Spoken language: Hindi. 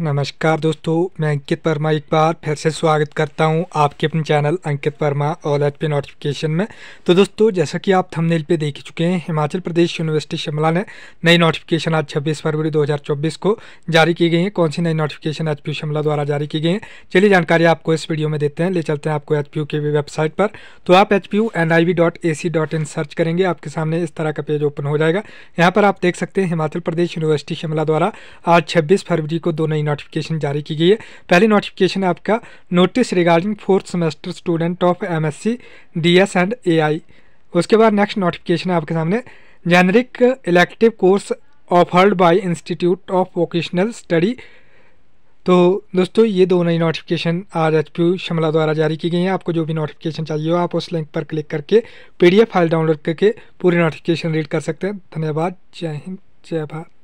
नमस्कार दोस्तों मैं अंकित वर्मा एक बार फिर से स्वागत करता हूं आपके अपने channel Ankit Verma all H P notification में तो दोस्तों जैसा कि आप थंबनेल पे देख चुके हैं हिमाचल प्रदेश यूनिवर्सिटी शिमला ने नई नोटिफिकेशन आज 26 फरवरी 2024 को जारी की गई है कौन सी नई नोटिफिकेशन एच शिमला द्वारा जारी की गई है चलिए जानकारी आपको इस वीडियो में देते हैं ले चलते हैं आपको एच के वेबसाइट पर तो आप एच पी सर्च करेंगे आपके सामने इस तरह का पेज ओपन हो जाएगा यहाँ पर आप देख सकते हैं हिमाचल प्रदेश यूनिवर्सिटी शिमला द्वारा आज छब्बीस फरवरी को दो नई नोटिफिकेशन जारी की गई है पहली नोटिफिकेशन आपका notice regarding fourth semester student of MSc DS and AI उसके बाद नेक्स्ट नोटिफिकेशन है आपके सामने generic elective course offered by institute of vocational study तो दोस्तों ये दो नई नोटिफिकेशन आज एच पी शिमला द्वारा जारी की गई हैं आपको जो भी नोटिफिकेशन चाहिए हो आप उस लिंक पर क्लिक करके पीडीएफ फाइल डाउनलोड करके पूरी नोटिफिकेशन रीड कर सकते हैं धन्यवाद जय हिंद जय भारत